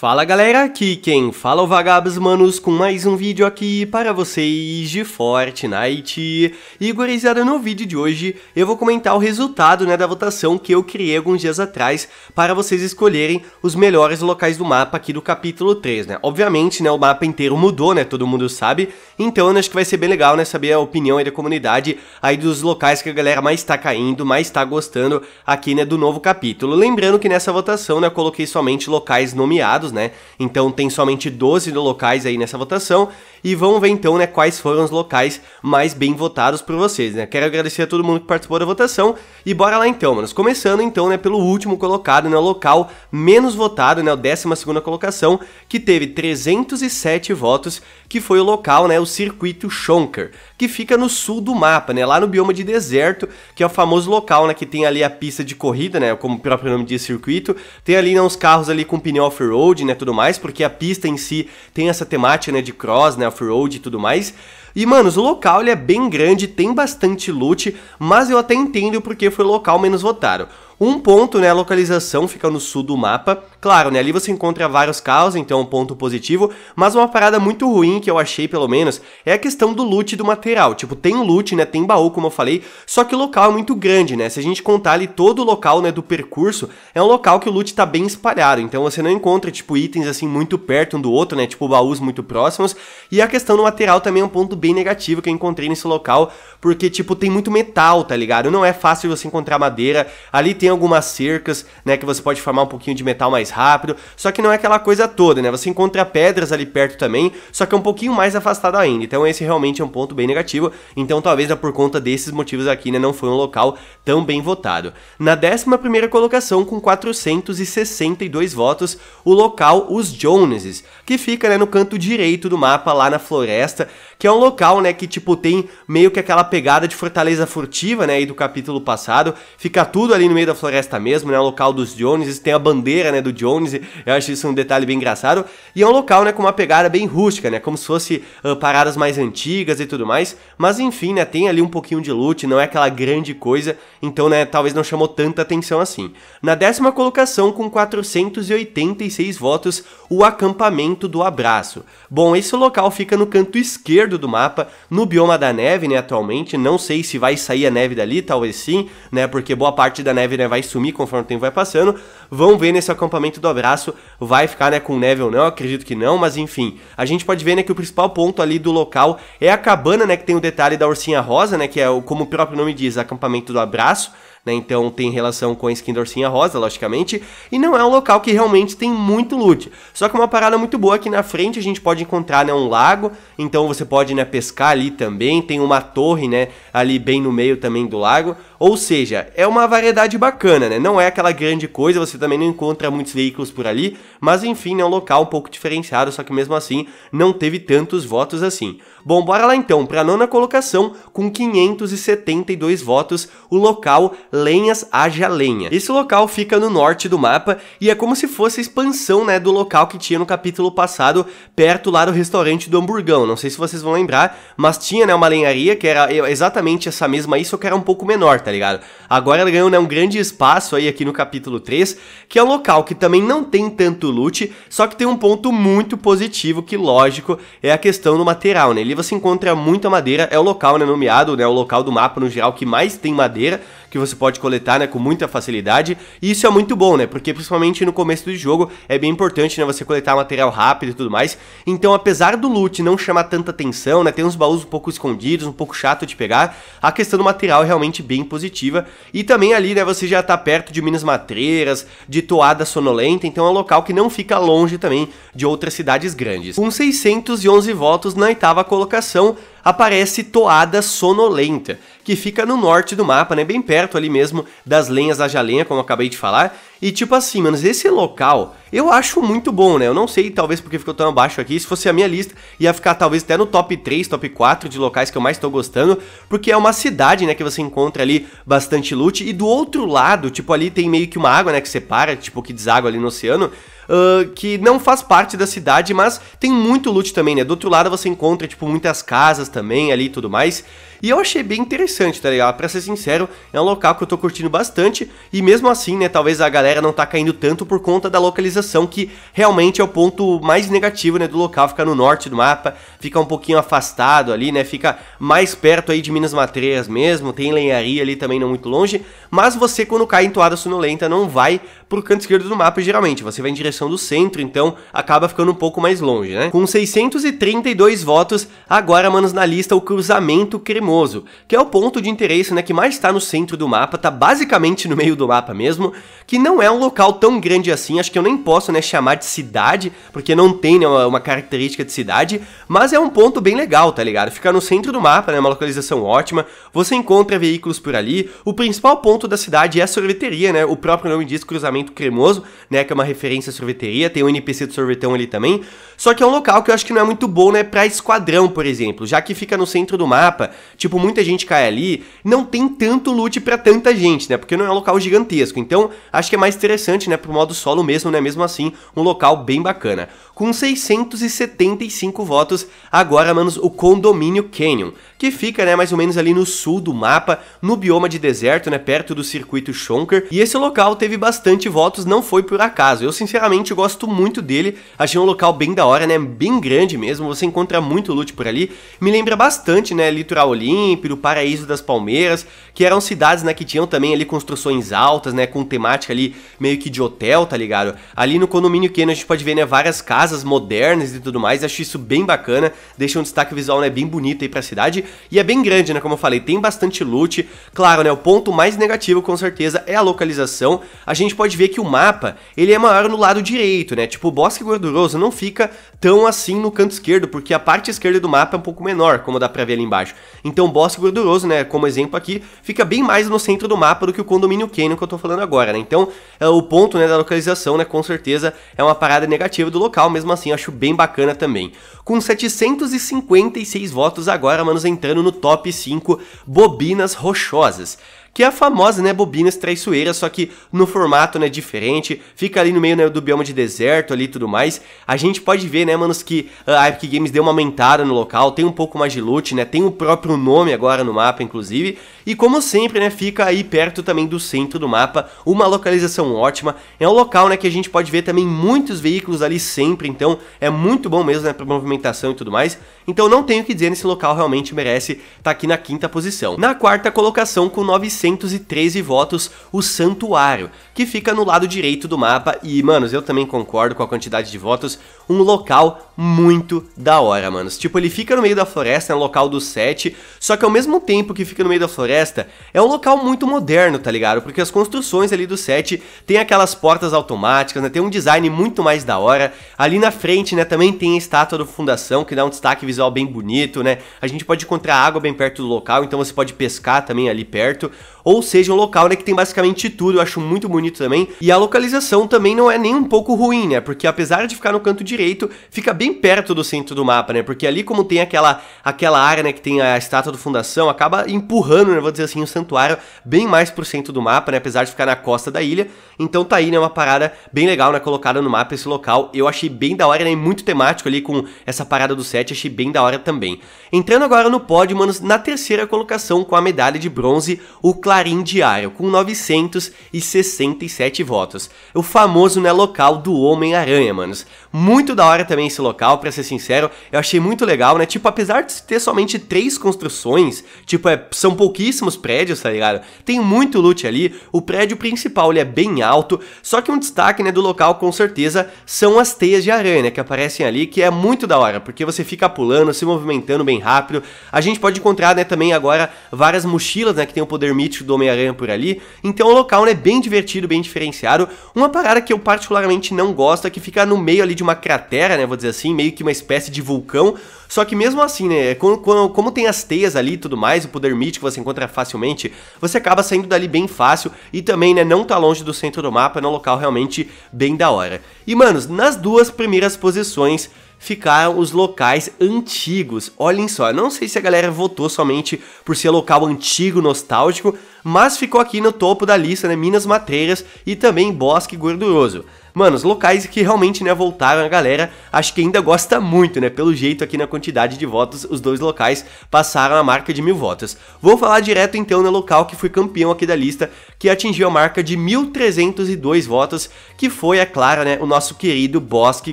Fala galera, aqui quem fala é o Vagabos Manos com mais um vídeo aqui para vocês de Fortnite. E gurizada, no vídeo de hoje eu vou comentar o resultado né, da votação que eu criei alguns dias atrás para vocês escolherem os melhores locais do mapa aqui do capítulo 3, né. Obviamente, né, o mapa inteiro mudou, né, todo mundo sabe, então acho que vai ser bem legal, né, saber a opinião aí da comunidade aí dos locais que a galera mais tá caindo, mais tá gostando aqui, né, do novo capítulo. Lembrando que nessa votação, né, eu coloquei somente locais nomeados, votos, né? Então tem somente 12 locais aí nessa votação e vamos ver então, né, quais foram os locais mais bem votados por vocês, né? Quero agradecer a todo mundo que participou da votação e bora lá então, manos. Começando então, né, pelo último colocado, né, o local menos votado, né, o 12 colocação, que teve 307 votos, que foi o local, né, o circuito Shonker, que fica no sul do mapa, né, lá no bioma de deserto, que é o famoso local, né, que tem ali a pista de corrida, né, como o próprio nome diz, circuito, tem ali né, uns carros ali com pneu off-road, off-road, né, tudo mais, porque a pista em si tem essa temática, né, de cross, né, off-road e tudo mais. E, manos, o local ele é bem grande, tem bastante loot, mas eu até entendo porque foi o local menos votado. Um ponto, né, a localização fica no sul do mapa. Claro, né, ali você encontra vários carros, então é um ponto positivo, mas uma parada muito ruim que eu achei, pelo menos, é a questão do loot do material. Tipo, tem loot, né, tem baú, como eu falei, só que o local é muito grande, né? Se a gente contar ali todo o local, né, do percurso, é um local que o loot tá bem espalhado, então você não encontra, tipo, itens, assim, muito perto um do outro, né, tipo, baús muito próximos. E a questão do material também é um ponto bem negativo que eu encontrei nesse local, porque, tipo, tem muito metal, tá ligado? Não é fácil você encontrar madeira. Ali tem algumas cercas, né, que você pode formar um pouquinho de metal mais rápido, só que não é aquela coisa toda, né? Você encontra pedras ali perto também, só que é um pouquinho mais afastado ainda. Então, esse realmente é um ponto bem negativo. Então, talvez é por conta desses motivos aqui, né, não foi um local tão bem votado. Na 11 primeira colocação, com 462 votos, o local Os Joneses, que fica né, no canto direito do mapa, lá na floresta que é um local, né, que tipo tem meio que aquela pegada de fortaleza furtiva, né, aí do capítulo passado. Fica tudo ali no meio da floresta mesmo, né, o é local dos Joneses, tem a bandeira, né, do Jones. Eu acho isso um detalhe bem engraçado. E é um local, né, com uma pegada bem rústica, né, como se fosse uh, paradas mais antigas e tudo mais. Mas enfim, né, tem ali um pouquinho de loot, não é aquela grande coisa, então, né, talvez não chamou tanta atenção assim. Na décima colocação com 486 votos, o acampamento do Abraço. Bom, esse local fica no canto esquerdo esquerdo do mapa, no bioma da neve, né, atualmente, não sei se vai sair a neve dali, talvez sim, né, porque boa parte da neve né, vai sumir conforme o tempo vai passando, vão ver nesse acampamento do abraço. Vai ficar, né, com o Neville, não? Acredito que não, mas enfim. A gente pode ver, né, que o principal ponto ali do local é a cabana, né, que tem o detalhe da ursinha rosa, né, que é, o, como o próprio nome diz, acampamento do abraço. Né, então tem relação com a skin da Ursinha Rosa, logicamente, e não é um local que realmente tem muito loot. Só que uma parada muito boa aqui na frente a gente pode encontrar né, um lago, então você pode né, pescar ali também, tem uma torre né, ali bem no meio também do lago. Ou seja, é uma variedade bacana, né? Não é aquela grande coisa, você também não encontra muitos veículos por ali, mas enfim, é um local um pouco diferenciado, só que mesmo assim não teve tantos votos assim. Bom, bora lá então, para nona colocação, com 572 votos, o local Lenhas Haja Lenha. Esse local fica no norte do mapa e é como se fosse a expansão né, do local que tinha no capítulo passado, perto lá do restaurante do Hamburgão. Não sei se vocês vão lembrar, mas tinha né, uma lenharia que era exatamente essa mesma aí, só que era um pouco menor, tá ligado? Agora ela ganhou né, um grande espaço aí aqui no capítulo 3 que é um local que também não tem tanto loot, só que tem um ponto muito positivo, que lógico, é a questão do material, né? Ali você encontra muita madeira, é o local né, nomeado, né, o local do mapa no geral que mais tem madeira, que você pode coletar né, com muita facilidade, e isso é muito bom, né? Porque principalmente no começo do jogo é bem importante né, você coletar material rápido e tudo mais, então apesar do loot não chamar tanta atenção, né, tem uns baús um pouco escondidos, um pouco chato de pegar, a questão do material é realmente bem positiva, e também ali né, você já tá perto de minas matreiras, de Toada Sonolenta, então é um local que não fica longe também de outras cidades grandes. Com 611 votos na oitava colocação, aparece Toada Sonolenta, que fica no norte do mapa, né, bem perto ali mesmo das lenhas da Jalenha, como eu acabei de falar, e tipo assim, mano, esse local eu acho muito bom, né? Eu não sei, talvez porque ficou tão abaixo aqui. Se fosse a minha lista, ia ficar talvez até no top 3, top 4 de locais que eu mais tô gostando. Porque é uma cidade, né? Que você encontra ali bastante loot. E do outro lado, tipo, ali tem meio que uma água, né? Que separa, tipo, que deságua ali no oceano. Uh, que não faz parte da cidade, mas tem muito loot também, né? Do outro lado você encontra, tipo, muitas casas também ali e tudo mais. E eu achei bem interessante, tá ligado? Pra ser sincero, é um local que eu tô curtindo bastante. E mesmo assim, né, talvez a galera não tá caindo tanto por conta da localização, que realmente é o ponto mais negativo, né, do local. Fica no norte do mapa, fica um pouquinho afastado ali, né? Fica mais perto aí de Minas Matreias mesmo. Tem lenharia ali também, não muito longe. Mas você, quando cai em toada sonolenta, não vai pro canto esquerdo do mapa, geralmente. Você vai em direção do centro, então acaba ficando um pouco mais longe, né? Com 632 votos, agora, manos, na lista, o cruzamento cremoso Formoso, que é o ponto de interesse né, que mais está no centro do mapa, tá basicamente no meio do mapa mesmo, que não é um local tão grande assim, acho que eu nem posso né, chamar de cidade, porque não tem né, uma característica de cidade, mas é um ponto bem legal, tá ligado? Fica no centro do mapa, né, uma localização ótima, você encontra veículos por ali, o principal ponto da cidade é a sorveteria, né, o próprio nome diz Cruzamento Cremoso, né, que é uma referência à sorveteria, tem um NPC do sorvetão ali também, só que é um local que eu acho que não é muito bom, né, para esquadrão, por exemplo, já que fica no centro do mapa, tipo, muita gente cai ali, não tem tanto loot para tanta gente, né? Porque não é um local gigantesco. Então, acho que é mais interessante, né, pro modo solo mesmo, né? Mesmo assim, um local bem bacana com 675 votos. Agora, manos, o condomínio Canyon, que fica, né, mais ou menos ali no sul do mapa, no bioma de deserto, né, perto do circuito Shonker. E esse local teve bastante votos, não foi por acaso. Eu, sinceramente, gosto muito dele. Achei um local bem da hora, né, bem grande mesmo. Você encontra muito loot por ali. Me lembra bastante, né, Litoral Olímpico, Paraíso das Palmeiras, que eram cidades, né, que tinham também ali construções altas, né, com temática ali meio que de hotel, tá ligado? Ali no condomínio Canyon a gente pode ver, né, várias casas casas modernas e tudo mais, acho isso bem bacana, deixa um destaque visual, né, bem bonito aí pra cidade, e é bem grande, né, como eu falei, tem bastante loot, claro, né, o ponto mais negativo com certeza é a localização, a gente pode ver que o mapa, ele é maior no lado direito, né, tipo, o Bosque Gorduroso não fica tão assim no canto esquerdo, porque a parte esquerda do mapa é um pouco menor, como dá pra ver ali embaixo, então o Bosque Gorduroso, né, como exemplo aqui, fica bem mais no centro do mapa do que o Condomínio Canyon que eu tô falando agora, né, então, é o ponto, né, da localização, né, com certeza é uma parada negativa do local, mesmo mesmo assim acho bem bacana também. Com 756 votos agora, manos, entrando no top 5 bobinas rochosas que é a famosa, né, Bobinas Traiçoeira, só que no formato, né, diferente, fica ali no meio né, do bioma de deserto ali e tudo mais. A gente pode ver, né, manos, que ah, a Epic Games deu uma aumentada no local, tem um pouco mais de loot, né, tem o próprio nome agora no mapa, inclusive, e como sempre, né, fica aí perto também do centro do mapa, uma localização ótima, é um local, né, que a gente pode ver também muitos veículos ali sempre, então é muito bom mesmo, né, pra movimentação e tudo mais, então não tenho o que dizer, nesse local realmente merece estar tá aqui na quinta posição. Na quarta colocação, com 900 613 votos o Santuário, que fica no lado direito do mapa e, manos, eu também concordo com a quantidade de votos, um local muito da hora, mano. Tipo, ele fica no meio da floresta, é no local do set, só que ao mesmo tempo que fica no meio da floresta, é um local muito moderno, tá ligado? Porque as construções ali do set tem aquelas portas automáticas, né? Tem um design muito mais da hora. Ali na frente, né, também tem a estátua do Fundação, que dá um destaque visual bem bonito, né? A gente pode encontrar água bem perto do local, então você pode pescar também ali perto ou seja, um local né, que tem basicamente tudo, eu acho muito bonito também. E a localização também não é nem um pouco ruim, né? Porque apesar de ficar no canto direito, fica bem perto do centro do mapa, né? Porque ali como tem aquela, aquela área, né, que tem a estátua do fundação, acaba empurrando, né, vou dizer assim, o santuário bem mais pro centro do mapa, né? Apesar de ficar na costa da ilha. Então tá aí, né, uma parada bem legal, né, colocada no mapa esse local. Eu achei bem da hora, né, muito temático ali com essa parada do set, achei bem da hora também. Entrando agora no pódio, mano, na terceira colocação com a medalha de bronze, o Clarim Diário, com 967 votos. O famoso né, local do Homem-Aranha, manos. Muito da hora também esse local, pra ser sincero. Eu achei muito legal, né? Tipo, apesar de ter somente três construções, tipo, é, são pouquíssimos prédios, tá ligado? Tem muito loot ali. O prédio principal, ele é bem alto. Só que um destaque, né, do local, com certeza, são as teias de aranha, né, que aparecem ali, que é muito da hora, porque você fica pulando, se movimentando bem rápido. A gente pode encontrar, né, também agora várias mochilas, né, que tem o poder mítico bicho do Homem-Aranha por ali. Então o local né, é bem divertido, bem diferenciado. Uma parada que eu particularmente não gosto é que fica no meio ali de uma cratera, né? Vou dizer assim, meio que uma espécie de vulcão. Só que mesmo assim, né? É como, como tem as teias ali e tudo mais, o poder mítico você encontra facilmente, você acaba saindo dali bem fácil e também, né, não tá longe do centro do mapa, é um local realmente bem da hora. E, manos, nas duas primeiras posições ficaram os locais antigos. Olhem só, não sei se a galera votou somente por ser local antigo, nostálgico, mas ficou aqui no topo da lista, né? Minas Mateiras e também Bosque Gorduroso. Mano, os locais que realmente né, voltaram, a galera acho que ainda gosta muito, né? Pelo jeito aqui na quantidade de votos, os dois locais passaram a marca de mil votos. Vou falar direto então no local que foi campeão aqui da lista, que atingiu a marca de 1.302 votos, que foi, é claro, né, o nosso querido Bosque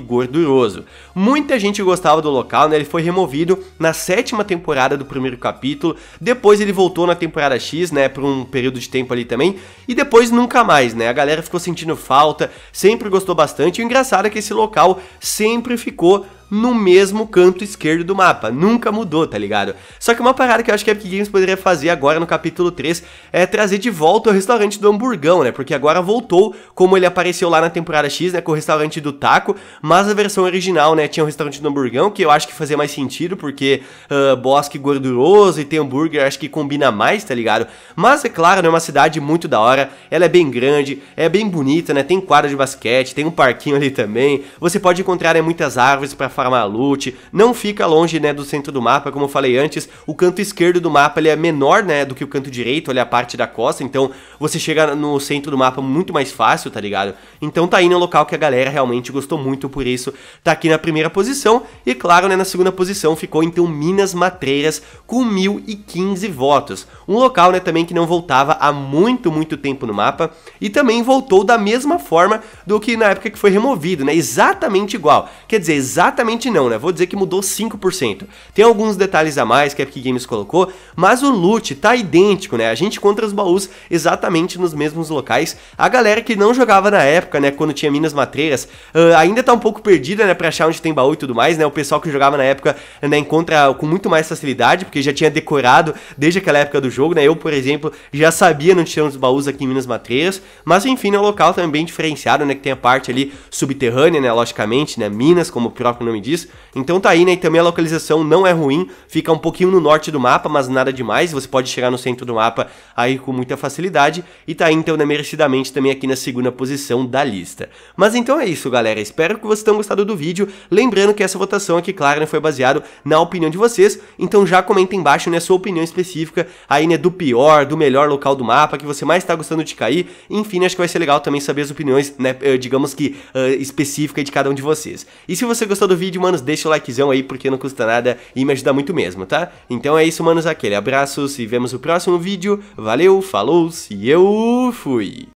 Gorduroso. Muita gente gostava do local, né? Ele foi removido na sétima temporada do primeiro capítulo, depois ele voltou na temporada X, né? Por um período de tempo ali também, e depois nunca mais, né? A galera ficou sentindo falta, sempre sempre gostou bastante. E o engraçado é que esse local sempre ficou no mesmo canto esquerdo do mapa. Nunca mudou, tá ligado? Só que uma parada que eu acho que a Epic Games poderia fazer agora no capítulo 3 é trazer de volta o restaurante do Hamburgão, né? Porque agora voltou como ele apareceu lá na temporada X, né? Com o restaurante do Taco, mas a versão original, né? Tinha o restaurante do Hamburgão, que eu acho que fazia mais sentido, porque uh, bosque gorduroso e tem hambúrguer, acho que combina mais, tá ligado? Mas é claro, né? É uma cidade muito da hora, ela é bem grande, é bem bonita, né? Tem quadra de basquete, tem um parquinho ali também. Você pode encontrar né, muitas árvores para Lute não fica longe, né, do centro do mapa, como eu falei antes, o canto esquerdo do mapa ele é menor, né, do que o canto direito, olha é a parte da costa, então você chega no centro do mapa muito mais fácil, tá ligado? Então tá aí no local que a galera realmente gostou muito, por isso tá aqui na primeira posição, e claro, né, na segunda posição ficou então Minas Matreiras com 1015 votos, um local, né, também que não voltava há muito, muito tempo no mapa, e também voltou da mesma forma do que na época que foi removido, né, exatamente igual, quer dizer, exatamente praticamente não, né? Vou dizer que mudou 5%. Tem alguns detalhes a mais que a Epic Games colocou, mas o loot tá idêntico, né? A gente encontra os baús exatamente nos mesmos locais. A galera que não jogava na época, né, quando tinha Minas Matreiras, uh, ainda tá um pouco perdida, né, pra achar onde tem baú e tudo mais, né? O pessoal que jogava na época, né, encontra com muito mais facilidade, porque já tinha decorado desde aquela época do jogo, né? Eu, por exemplo, já sabia onde tinha os baús aqui em Minas Matreiras, mas enfim, é né? um local também bem diferenciado, né, que tem a parte ali subterrânea, né, logicamente, né, Minas, como o próprio nome nome diz. Então tá aí, né? E também a localização não é ruim, fica um pouquinho no norte do mapa, mas nada demais. Você pode chegar no centro do mapa aí com muita facilidade. E tá aí, então, né, merecidamente também aqui na segunda posição da lista. Mas então é isso, galera. Espero que vocês tenham gostado do vídeo. Lembrando que essa votação aqui, claro, né, foi baseado na opinião de vocês. Então já comenta embaixo, né, a sua opinião específica aí, né, do pior, do melhor local do mapa, que você mais tá gostando de cair. Enfim, né, acho que vai ser legal também saber as opiniões, né, eh, digamos que uh, específica de cada um de vocês. E se você gostou do vídeo, vídeo, manos, deixa o likezão aí porque não custa nada e me ajuda muito mesmo, tá? Então é isso, manos, aquele abraço, se vemos no próximo vídeo, valeu, falou e eu fui!